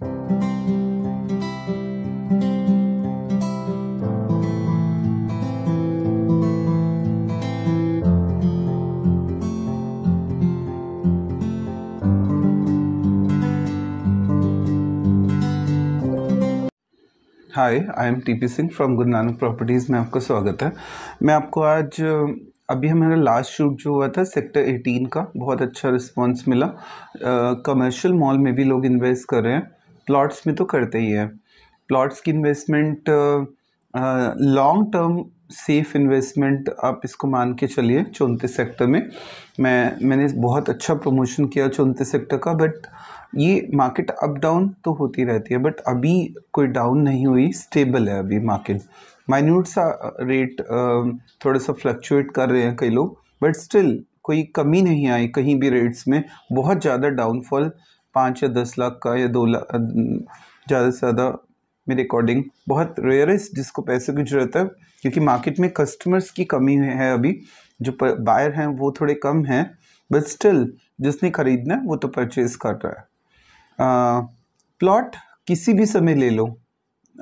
hi I am TP Singh from Guru Nanak properties में आपका स्वागत है मैं आपको आज अभी हमारा लास्ट शूट जो हुआ था सेक्टर 18 का बहुत अच्छा रिस्पांस मिला कमर्शियल मॉल में भी लोग इन्वेस्ट कर रहे हैं प्लॉट्स में तो करते ही है प्लॉट्स की investment long term safe investment आप इसको मान के चलिए चौंतीस सेक्टर में मैं मैंने बहुत अच्छा प्रमोशन किया चौंतीस सेक्टर का बट ये मार्केट अप डाउन तो होती रहती है बट अभी कोई डाउन नहीं हुई स्टेबल है अभी मार्केट माइन्यूट सा रेट थोड़ा सा फ्लक्चुएट कर रहे हैं कई लोग बट स्टिल कोई कमी नहीं आई कहीं भी रेट्स में बहुत ज़्यादा डाउनफॉल पाँच या दस लाख का या दो लाख ज़्यादा से ज़्यादा मेरे अकॉर्डिंग बहुत रेयरेस्ट जिसको पैसे की जरूरत है क्योंकि मार्केट में कस्टमर्स की कमी है अभी जो बायर हैं वो थोड़े कम हैं बट स्टिल जिसने ख़रीदना है वो तो परचेज़ कर रहा है प्लॉट किसी भी समय ले लो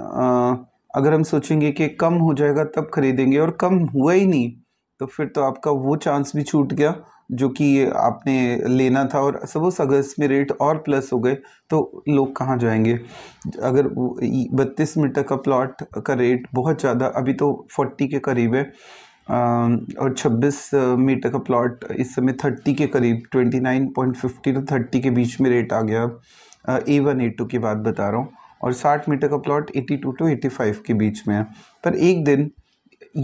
आ, अगर हम सोचेंगे कि कम हो जाएगा तब खरीदेंगे और कम हुआ ही नहीं तो फिर तो आपका वो चांस भी छूट गया जो कि आपने लेना था और सपोज अगस्त में रेट और प्लस हो गए तो लोग कहाँ जाएंगे अगर बत्तीस मीटर का प्लॉट का रेट बहुत ज़्यादा अभी तो फोर्टी के करीब है और छब्बीस मीटर का प्लॉट इस समय थर्टी के करीब twenty nine point fifty two thirty के बीच में रेट आ गया ए वन ए टू की बात बता रहा हूँ और साठ मीटर का plot eighty two to eighty five के बीच में है पर एक दिन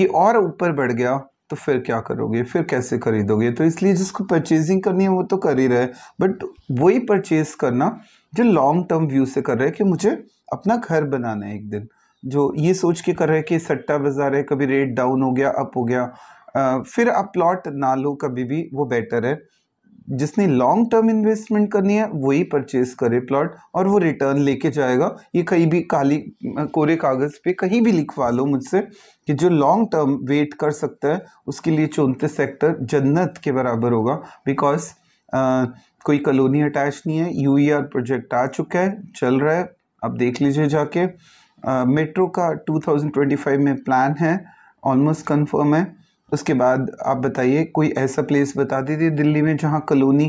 ये और ऊपर बढ़ गया तो फिर क्या करोगे फिर कैसे खरीदोगे तो इसलिए जिसको परचेजिंग करनी है वो तो कर ही रहे बट वही परचेज करना जो लॉन्ग टर्म व्यू से कर रहे हैं कि मुझे अपना घर बनाना है एक दिन जो ये सोच के कर रहे हैं कि सट्टा बाज़ार है कभी रेट डाउन हो गया अप हो गया आ, फिर आप प्लॉट ना लो कभी भी वो बेटर है जिसने लॉन्ग टर्म इन्वेस्टमेंट करनी है वही परचेज करे प्लॉट और वो रिटर्न लेके जाएगा ये कहीं भी काली कोरे कागज़ पे कहीं भी लिखवा लो मुझसे कि जो लॉन्ग टर्म वेट कर सकता है उसके लिए चौंतीस सेक्टर जन्नत के बराबर होगा बिकॉज कोई कॉलोनी अटैच नहीं है यू प्रोजेक्ट e आ चुका है चल रहा है आप देख लीजिए जाके मेट्रो का 2025 में प्लान है ऑलमोस्ट कंफर्म है उसके बाद आप बताइए कोई ऐसा प्लेस बता दीजिए दिल्ली में जहाँ कलोनी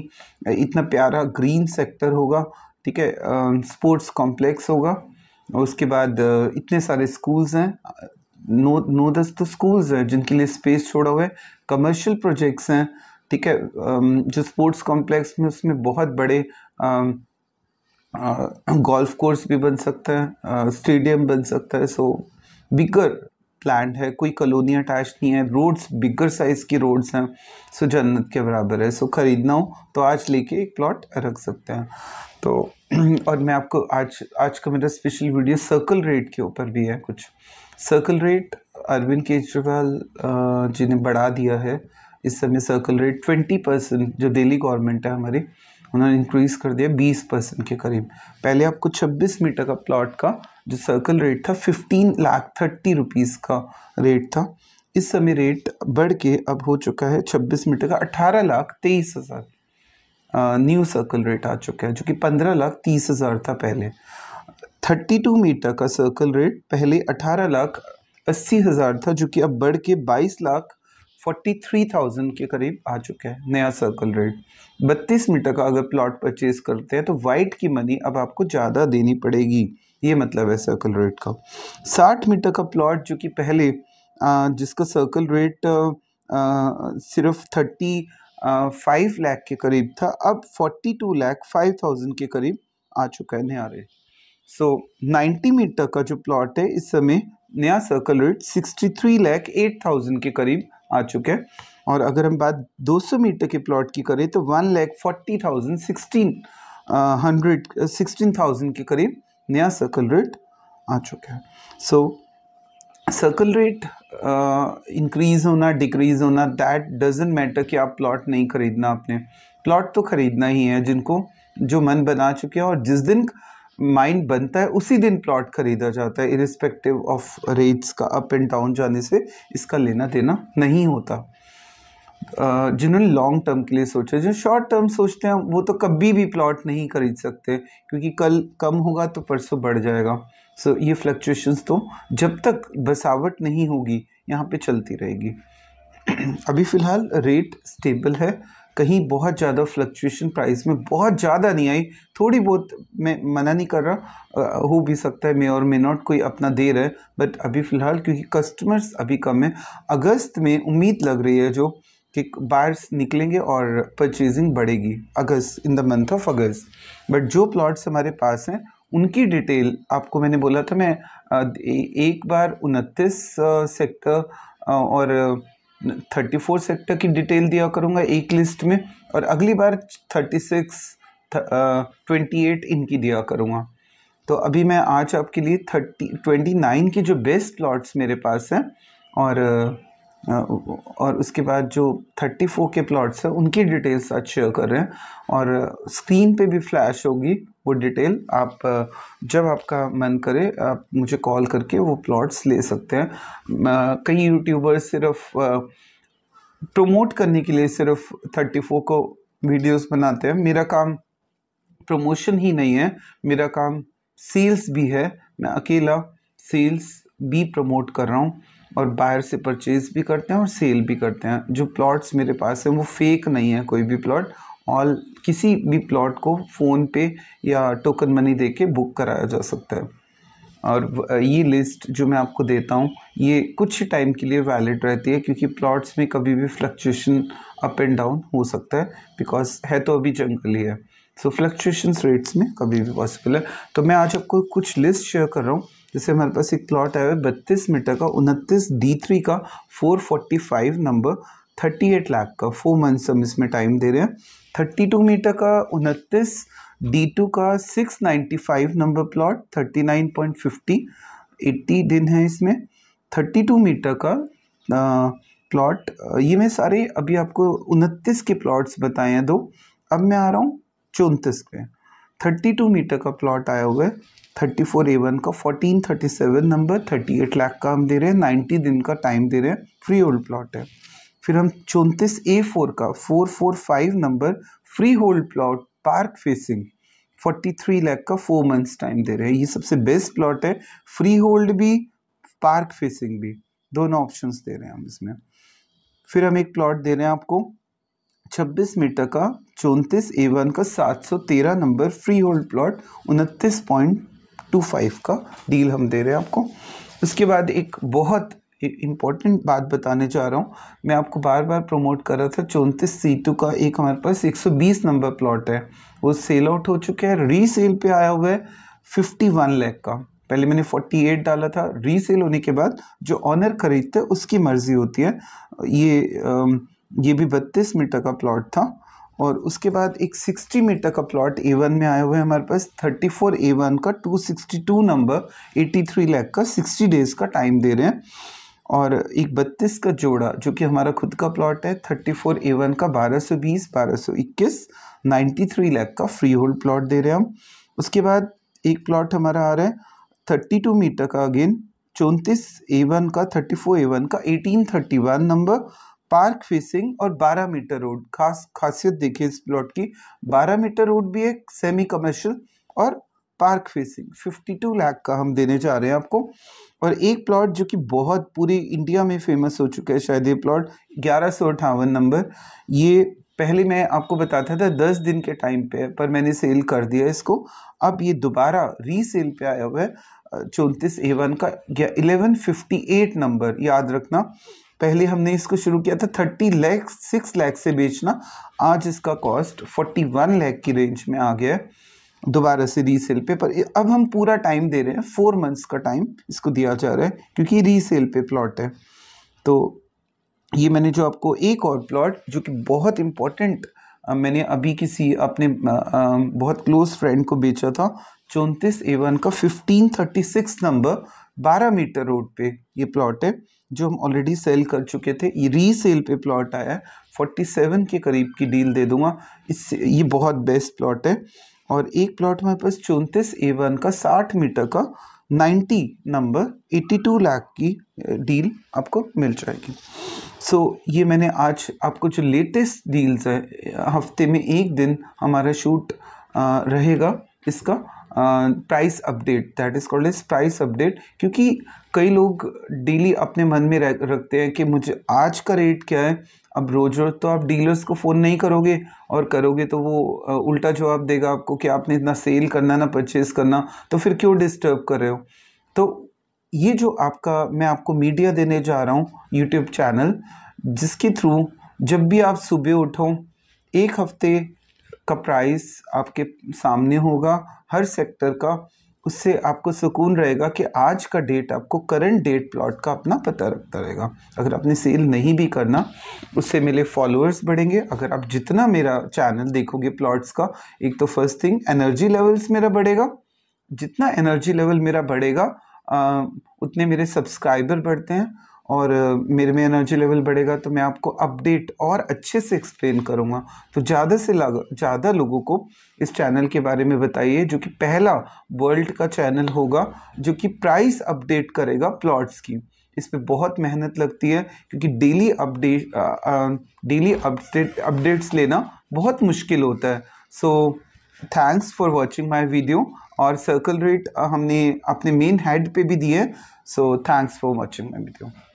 इतना प्यारा ग्रीन सेक्टर होगा ठीक है स्पोर्ट्स कॉम्प्लेक्स होगा उसके बाद इतने सारे स्कूल्स हैं नौ नौ दस तो स्कूल्स हैं जिनके लिए स्पेस छोड़ा हुआ है कमर्शियल प्रोजेक्ट्स हैं ठीक है जो स्पोर्ट्स कॉम्प्लेक्स में उसमें बहुत बड़े गोल्फ कोर्स भी बन सकता है स्टेडियम बन सकता है सो बिगर लैंड है कोई कॉलोनी अटैच नहीं है रोड्स बिगर साइज़ की रोड्स हैं सो जन्नत के बराबर है सो ख़रीदना हो तो आज लेके एक प्लॉट रख सकते हैं तो और मैं आपको आज आज का मेरा स्पेशल वीडियो सर्कल रेट के ऊपर भी है कुछ सर्कल रेट अरविंद केजरीवाल जी ने बढ़ा दिया है इस समय सर्कल रेट ट्वेंटी परसेंट जो दिल्ली गवर्नमेंट है हमारी उन्होंने इंक्रीज़ कर दिया बीस परसेंट के करीब पहले आपको छब्बीस मीटर का प्लॉट का जो सर्कल रेट था फिफ्टीन लाख थर्टी रुपीज़ का रेट था इस समय रेट बढ़ के अब हो चुका है छब्बीस मीटर का अठारह लाख तेईस हज़ार न्यू सर्कल रेट आ चुका है जो कि पंद्रह लाख तीस हज़ार था पहले थर्टी टू मीटर का सर्कल रेट पहले अठारह लाख अस्सी हज़ार था जो कि अब बढ़ के बाईस लाख 43,000 के करीब आ चुका है नया सर्कल रेट 32 मीटर का अगर प्लॉट परचेज करते हैं तो वाइट की मनी अब आपको ज़्यादा देनी पड़ेगी ये मतलब है सर्कल रेट का 60 मीटर का प्लॉट जो कि पहले जिसका सर्कल रेट सिर्फ थर्टी फाइव लाख के करीब था अब forty two lakh five thousand के करीब आ चुका है नया रेट सो नाइन्टी मीटर का जो प्लॉट है इस समय नया circle rate sixty three lakh eight thousand के करीब आ चुके हैं और अगर हम बात 200 मीटर के प्लॉट की करें तो one lakh forty thousand sixteen hundred sixteen thousand के करीब नया सर्कल रेट आ चुका है सो सर्कल रेट इंक्रीज़ होना डिक्रीज़ होना दैट डजेंट मैटर कि आप प्लॉट नहीं ख़रीदना आपने प्लॉट तो ख़रीदना ही है जिनको जो मन बना चुके हैं और जिस दिन माइंड बनता है उसी दिन प्लॉट खरीदा जाता है इरिस्पेक्टिव ऑफ रेट्स का अप एंड डाउन जाने से इसका लेना देना नहीं होता जिन्होंने लॉन्ग टर्म के लिए सोचा जो शॉर्ट टर्म सोचते हैं वो तो कभी भी प्लॉट नहीं खरीद सकते क्योंकि कल कम होगा तो परसों बढ़ जाएगा सो so, ये फ्लक्चुएशंस तो जब तक बसावट नहीं होगी यहाँ पे चलती रहेगी अभी फ़िलहाल रेट स्टेबल है कहीं बहुत ज़्यादा फ्लक्चुएशन प्राइस में बहुत ज़्यादा नहीं आई थोड़ी बहुत मैं मना नहीं कर रहा हो भी सकता है मे और मे नॉट कोई अपना दे रहा है बट अभी फ़िलहाल क्योंकि कस्टमर्स अभी कम है अगस्त में उम्मीद लग रही है जो कि बायर्स निकलेंगे और परचेजिंग बढ़ेगी August in the month of August but जो प्लॉट्स हमारे पास हैं उनकी डिटेल आपको मैंने बोला था मैं एक बार उनतीस सेक्टर और थर्टी फोर सेक्टर की डिटेल दिया करूँगा एक लिस्ट में और अगली बार थर्टी सिक्स ट्वेंटी एट इनकी दिया करूँगा तो अभी मैं आज आपके लिए थर्टी ट्वेंटी नाइन की जो बेस्ट प्लॉट्स मेरे पास हैं और और उसके बाद जो 34 के प्लॉट्स हैं उनकी डिटेल्स आज शेयर कर रहे हैं और स्क्रीन पे भी फ्लैश होगी वो डिटेल आप जब आपका मन करे आप मुझे कॉल करके वो प्लॉट्स ले सकते हैं कई यूट्यूबर सिर्फ प्रमोट करने के लिए सिर्फ 34 को वीडियोस बनाते हैं मेरा काम प्रमोशन ही नहीं है मेरा काम सेल्स भी है मैं अकेला सेल्स भी प्रमोट कर रहा हूँ और बायर से परचेज भी करते हैं और सेल भी करते हैं जो प्लॉट्स मेरे पास है वो फेक नहीं है कोई भी प्लॉट ऑल किसी भी प्लॉट को फ़ोन पे या टोकन मनी दे के बुक कराया जा सकता है और ये लिस्ट जो मैं आपको देता हूँ ये कुछ टाइम के लिए वैलिड रहती है क्योंकि प्लॉट्स में कभी भी फ्लक्चुएशन अप एंड डाउन हो सकता है बिकॉज है तो अभी जंगल ही है सो फ्लक्चुएशन रेट्स में कभी भी पॉसिबल है तो मैं आज आपको कुछ लिस्ट शेयर कर रहा हूँ जैसे हमारे पास एक प्लॉट आया हुआ है बत्तीस मीटर का उनतीस डी थ्री का four forty five number thirty eight lakh का फोर मंथ्स हम इसमें टाइम दे रहे हैं थर्टी टू मीटर का उनतीस डी टू का six ninety five number plot thirty nine point fifty eighty दिन है इसमें थर्टी टू मीटर का प्लॉट ये मैं सारे अभी आपको उनतीस के प्लॉट्स बताए हैं दो अब मैं आ रहा हूँ चौंतीस पे थर्टी टू मीटर का प्लॉट आया हुआ है थर्टी फोर ए वन का fourteen thirty seven number thirty eight lakh का हम दे रहे हैं नाइन्टी दिन का टाइम दे रहे हैं फ्री होल्ड प्लॉट है फिर हम चौंतीस ए फोर का four four five number free hold plot park facing forty three lakh का फोर मंथ्स टाइम दे रहे हैं ये सबसे बेस्ट प्लॉट है फ्री होल्ड भी पार्क फेसिंग भी दोनों ऑप्शंस दे रहे हैं हम इसमें फिर हम एक प्लॉट दे रहे हैं आपको छब्बीस मीटर का चौंतीस ए वन का सात सौ तेरह नंबर फ्री होल्ड प्लॉट उनतीस पॉइंट टू फाइव का डील हम दे रहे हैं आपको उसके बाद एक बहुत इम्पॉर्टेंट बात बताने जा रहा हूँ मैं आपको बार बार प्रमोट कर रहा था चौंतीस टू का एक हमारे पास एक सौ बीस नंबर प्लॉट है वो सेल आउट हो चुका है रीसेल पे आया हुआ है फिफ्टी वन लैख का पहले मैंने फोर्टी एट डाला था रीसेल होने के बाद जो ऑनर खरीदते हैं उसकी मर्ज़ी होती है ये ये भी बत्तीस मीटर का प्लॉट था और उसके बाद एक 60 मीटर का प्लॉट ए वन में आए हुआ है हमारे पास 34 फोर ए वन का 262 नंबर 83 लाख का 60 डेज़ का टाइम दे रहे हैं और एक बत्तीस का जोड़ा जो कि हमारा खुद का प्लॉट है थर्टी फोर ए वन का बारह सौ बीस बारह सौ इक्कीस नाइन्टी थ्री लैख का फ्री होल्ड प्लॉट दे रहे हैं हम उसके बाद एक प्लॉट हमारा आ रहा है थर्टी टू मीटर का अगेन चौंतीस ए वन का थर्टी फोर ए वन का eighteen thirty one number park facing और 12 मीटर रोड खास खासियत देखिए इस प्लॉट की 12 मीटर रोड भी एक सेमी कमर्शियल और पार्क फेसिंग 52 लाख का हम देने जा रहे हैं आपको और एक प्लॉट जो कि बहुत पूरी इंडिया में फेमस हो चुका है शायद ये प्लॉट ग्यारह नंबर ये पहले मैं आपको बताता था दस दिन के टाइम पे पर मैंने सेल कर दिया इसको अब ये दोबारा रीसेल पे आया हुआ है चौंतीस ए का इलेवन फिफ्टी एट नंबर याद रखना पहले हमने इसको शुरू किया था थर्टी लैख सिक्स लैख से बेचना आज इसका कॉस्ट फोर्टी वन लैख की रेंज में आ गया है दोबारा से रीसेल पे पर अब हम पूरा टाइम दे रहे हैं फोर मंथ्स का टाइम इसको दिया जा रहा है क्योंकि रीसेल पे प्लॉट है तो ये मैंने जो आपको एक और प्लॉट जो कि बहुत इम्पोर्टेंट मैंने अभी किसी अपने बहुत क्लोज फ्रेंड को बेचा था चौंतीस ए वन का फिफ्टीन थर्टी सिक्स नंबर बारह मीटर रोड पे ये प्लॉट है जो हम ऑलरेडी सेल कर चुके थे रीसेल पे प्लॉट आया है फोर्टी सेवन के करीब की डील दे दूंगा इससे ये बहुत बेस्ट प्लॉट है और एक प्लॉट हमारे पास चौंतीस ए वन का साठ मीटर का ninety number eighty two lakh की डील आपको मिल जाएगी सो so, ये मैंने आज आपको जो लेटेस्ट डील्स है हफ्ते में एक दिन हमारा शूट रहेगा इसका price update that is called is price update क्योंकि कई लोग डेली अपने मन में रखते हैं कि मुझे आज का रेट क्या है अब रोज रोज तो आप डीलर्स को फ़ोन नहीं करोगे और करोगे तो वो उल्टा जवाब देगा आपको कि आपने इतना सेल करना ना परचेज़ करना तो फिर क्यों डिस्टर्ब कर रहे हो तो ये जो आपका मैं आपको मीडिया देने जा रहा हूँ यूट्यूब चैनल जिसके थ्रू जब भी आप सुबह उठो एक हफ्ते का प्राइस आपके सामने होगा हर सेक्टर का उससे आपको सुकून रहेगा कि आज का डेट आपको करंट डेट प्लॉट का अपना पता रखता रहेगा अगर आपने सेल नहीं भी करना उससे मेरे फॉलोअर्स बढ़ेंगे अगर आप जितना मेरा चैनल देखोगे प्लॉट्स का एक तो फर्स्ट थिंग एनर्जी लेवल्स मेरा बढ़ेगा जितना एनर्जी लेवल मेरा बढ़ेगा आ, उतने मेरे सब्सक्राइबर बढ़ते हैं और मेरे में एनर्जी लेवल बढ़ेगा तो मैं आपको अपडेट और अच्छे से एक्सप्लेन करूँगा तो ज़्यादा से ज़्यादा लोगों को इस चैनल के बारे में बताइए जो कि पहला वर्ल्ड का चैनल होगा जो कि प्राइस अपडेट करेगा प्लॉट्स की इस पर बहुत मेहनत लगती है क्योंकि daily update daily update updates लेना बहुत मुश्किल होता है so thanks for watching my video और सर्कल रेट हमने अपने मेन हेड पे भी दिए so thanks for watching my video